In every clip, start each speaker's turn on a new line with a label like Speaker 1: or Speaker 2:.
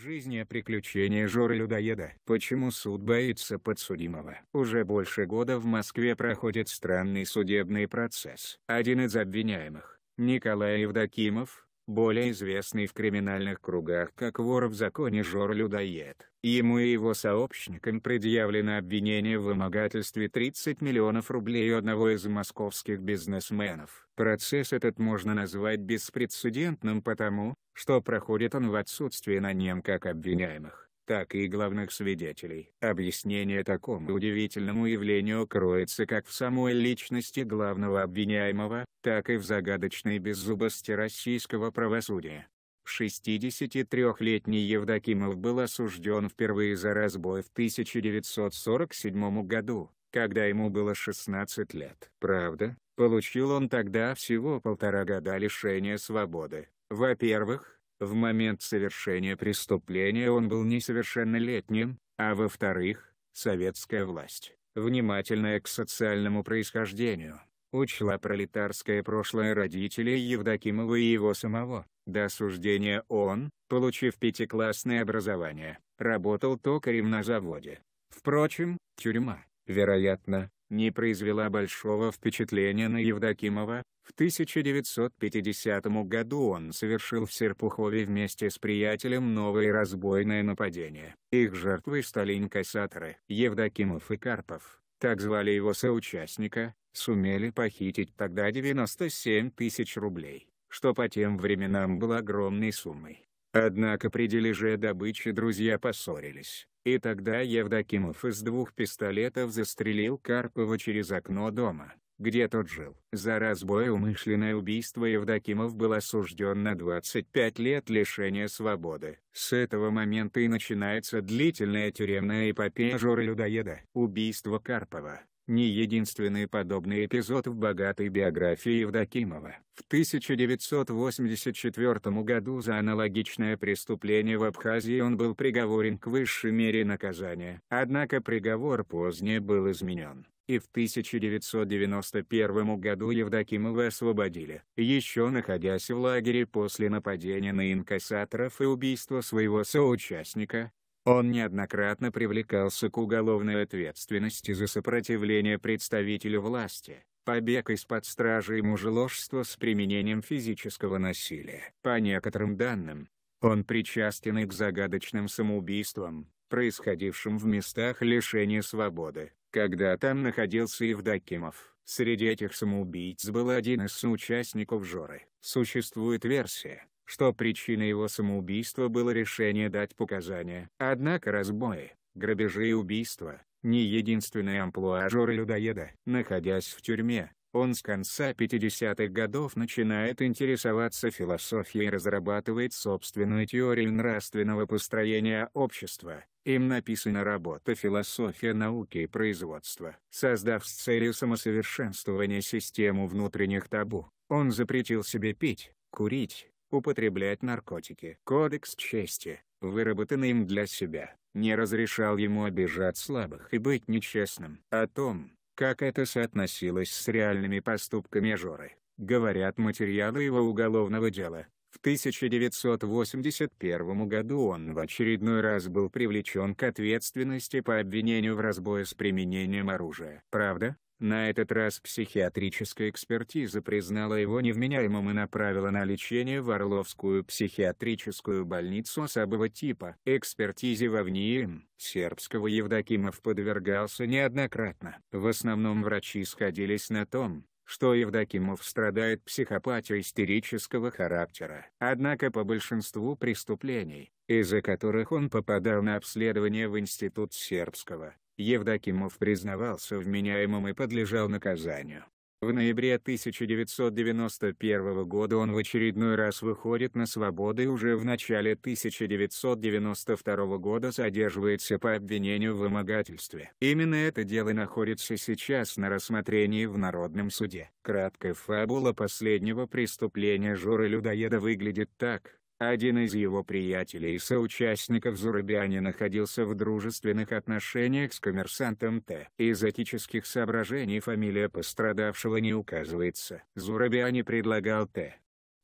Speaker 1: Жизни и приключения Жоры Людоеда. Почему суд боится подсудимого? Уже больше года в Москве проходит странный судебный процесс. Один из обвиняемых, Николай Евдокимов, более известный в криминальных кругах как вор в законе Жор-людоед. Ему и его сообщникам предъявлено обвинение в вымогательстве 30 миллионов рублей одного из московских бизнесменов. Процесс этот можно назвать беспрецедентным потому, что проходит он в отсутствии на нем как обвиняемых так и главных свидетелей. Объяснение такому удивительному явлению кроется как в самой личности главного обвиняемого, так и в загадочной беззубости российского правосудия. 63-летний Евдокимов был осужден впервые за разбой в 1947 году, когда ему было 16 лет. Правда, получил он тогда всего полтора года лишения свободы. Во-первых, в момент совершения преступления он был несовершеннолетним, а во-вторых, советская власть, внимательная к социальному происхождению, учла пролетарское прошлое родителей Евдокимова и его самого. До осуждения он, получив пятиклассное образование, работал токарем на заводе. Впрочем, тюрьма, вероятно, не произвела большого впечатления на Евдокимова. В 1950 году он совершил в Серпухове вместе с приятелем новое разбойное нападение. Их жертвой стали инкассаторы. Евдокимов и Карпов, так звали его соучастника, сумели похитить тогда 97 тысяч рублей, что по тем временам было огромной суммой. Однако при дележе добычи друзья поссорились, и тогда Евдокимов из двух пистолетов застрелил Карпова через окно дома, где тот жил. За разбой умышленное убийство Евдокимов был осужден на 25 лет лишения свободы. С этого момента и начинается длительная тюремная эпопея Жора Людоеда. Убийство Карпова не единственный подобный эпизод в богатой биографии Евдокимова. В 1984 году за аналогичное преступление в Абхазии он был приговорен к высшей мере наказания. Однако приговор позднее был изменен, и в 1991 году Евдокимова освободили. Еще находясь в лагере после нападения на инкассаторов и убийства своего соучастника, он неоднократно привлекался к уголовной ответственности за сопротивление представителю власти, побег из-под стражи и мужеложство с применением физического насилия. По некоторым данным, он причастен и к загадочным самоубийствам, происходившим в местах лишения свободы, когда там находился Евдокимов. Среди этих самоубийц был один из соучастников Жоры. Существует версия, что причиной его самоубийства было решение дать показания. Однако разбои, грабежи и убийства – не единственный амплуа жора-людоеда. Находясь в тюрьме, он с конца 50-х годов начинает интересоваться философией и разрабатывает собственную теорию нравственного построения общества. Им написана работа «Философия науки и производства». Создав с целью самосовершенствования систему внутренних табу, он запретил себе пить, курить, употреблять наркотики. Кодекс чести, выработанный им для себя, не разрешал ему обижать слабых и быть нечестным. О том, как это соотносилось с реальными поступками Жоры, говорят материалы его уголовного дела. В 1981 году он в очередной раз был привлечен к ответственности по обвинению в разбое с применением оружия. Правда, на этот раз психиатрическая экспертиза признала его невменяемым и направила на лечение в Орловскую психиатрическую больницу особого типа. Экспертизе во ВНИИМ сербского Евдокимов подвергался неоднократно. В основном врачи сходились на том, что Евдокимов страдает психопатией истерического характера. Однако по большинству преступлений, из-за которых он попадал на обследование в Институт сербского Евдокимов признавался вменяемым и подлежал наказанию. В ноябре 1991 года он в очередной раз выходит на свободу и уже в начале 1992 года задерживается по обвинению в вымогательстве. Именно это дело находится сейчас на рассмотрении в Народном суде. Краткая фабула последнего преступления Жоры Людоеда выглядит так. Один из его приятелей и соучастников Зурабиани находился в дружественных отношениях с коммерсантом Т. Из этических соображений фамилия пострадавшего не указывается. Зурабиани предлагал Т.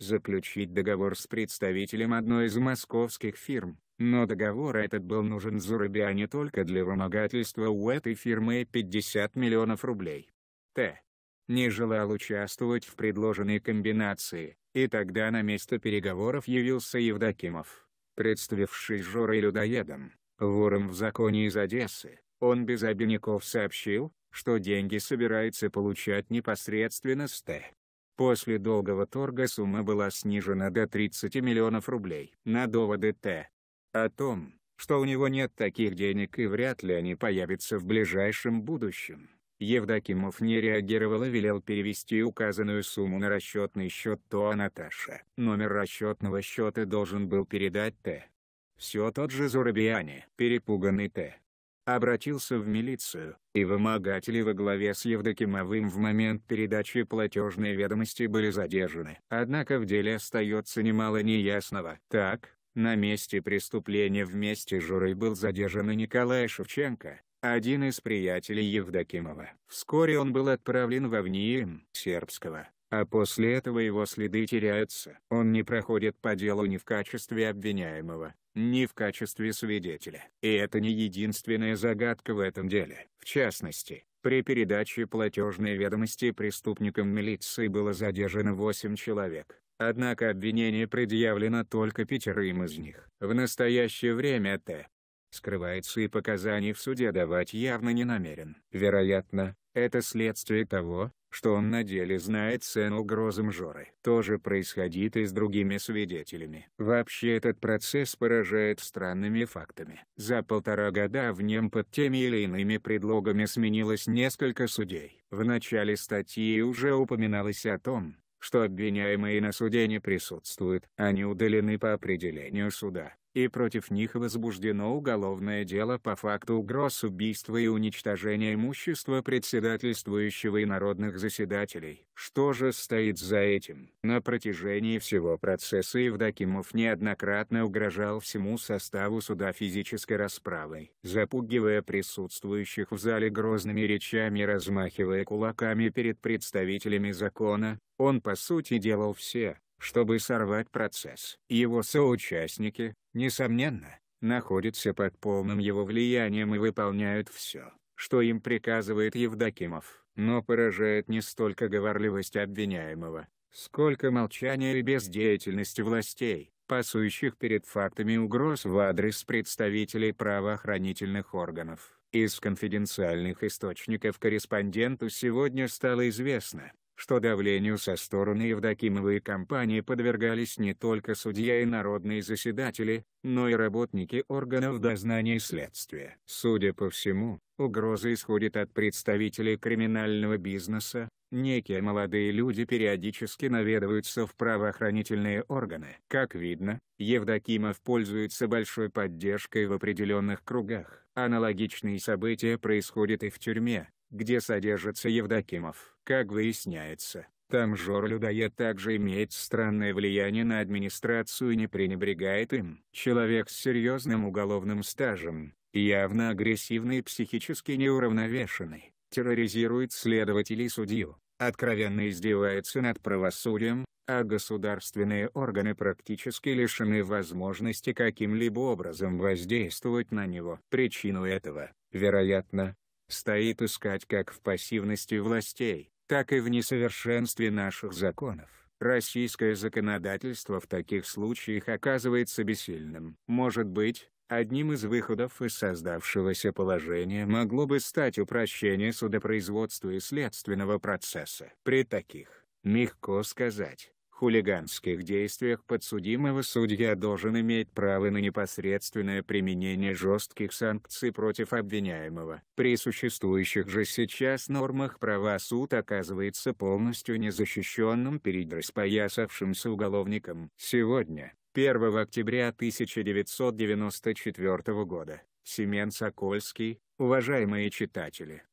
Speaker 1: заключить договор с представителем одной из московских фирм, но договор этот был нужен Зурабиани только для вымогательства у этой фирмы 50 миллионов рублей. Т. не желал участвовать в предложенной комбинации, и тогда на место переговоров явился Евдокимов, представивший Жорой людоедом, вором в законе из Одессы. Он без обиняков сообщил, что деньги собирается получать непосредственно с Т. После долгого торга сумма была снижена до 30 миллионов рублей. На доводы Т. о том, что у него нет таких денег и вряд ли они появятся в ближайшем будущем. Евдокимов не реагировал и велел перевести указанную сумму на расчетный счет ТОА Наташа. Номер расчетного счета должен был передать Т. Все тот же Зурабиани. Перепуганный Т обратился в милицию, и вымогатели во главе с Евдокимовым в момент передачи платежной ведомости были задержаны. Однако в деле остается немало неясного. Так, на месте преступления вместе с Журой был задержан и Николай Шевченко, один из приятелей Евдокимова. Вскоре он был отправлен во ВНИИМ сербского, а после этого его следы теряются. Он не проходит по делу ни в качестве обвиняемого, ни в качестве свидетеля. И это не единственная загадка в этом деле. В частности, при передаче платежной ведомости преступникам милиции было задержано 8 человек. Однако обвинение предъявлено только пятерым из них. В настоящее время Т скрывается и показаний в суде давать явно не намерен. Вероятно, это следствие того, что он на деле знает цену угрозам Жоры. То же происходит и с другими свидетелями. Вообще этот процесс поражает странными фактами. За полтора года в нем под теми или иными предлогами сменилось несколько судей. В начале статьи уже упоминалось о том, что обвиняемые на суде не присутствуют. Они удалены по определению суда и против них возбуждено уголовное дело по факту угроз убийства и уничтожения имущества председательствующего и народных заседателей. Что же стоит за этим? На протяжении всего процесса Евдокимов неоднократно угрожал всему составу суда физической расправой, запугивая присутствующих в зале грозными речами размахивая кулаками перед представителями закона, он по сути делал все, чтобы сорвать процесс. Его соучастники, несомненно, находятся под полным его влиянием и выполняют все, что им приказывает Евдокимов. Но поражает не столько говорливость обвиняемого, сколько молчание и бездеятельность властей, пасующих перед фактами угроз в адрес представителей правоохранительных органов. Из конфиденциальных источников корреспонденту сегодня стало известно, что давлению со стороны Евдокимова и компании подвергались не только судья и народные заседатели, но и работники органов дознания и следствия. Судя по всему, угроза исходит от представителей криминального бизнеса, некие молодые люди периодически наведываются в правоохранительные органы. Как видно, Евдокимов пользуется большой поддержкой в определенных кругах. Аналогичные события происходят и в тюрьме где содержится Евдокимов. Как выясняется, там Жор-людоед также имеет странное влияние на администрацию и не пренебрегает им. Человек с серьезным уголовным стажем, явно агрессивный и психически неуравновешенный, терроризирует следователей и судью, откровенно издевается над правосудием, а государственные органы практически лишены возможности каким-либо образом воздействовать на него. Причину этого, вероятно, стоит искать как в пассивности властей, так и в несовершенстве наших законов. Российское законодательство в таких случаях оказывается бессильным. Может быть, одним из выходов из создавшегося положения могло бы стать упрощение судопроизводства и следственного процесса. При таких, мягко сказать, хулиганских действиях подсудимого судья должен иметь право на непосредственное применение жестких санкций против обвиняемого. При существующих же сейчас нормах права суд оказывается полностью незащищенным перед распоясавшимся уголовником. Сегодня, 1 октября 1994 года, Семен Сокольский, уважаемые читатели,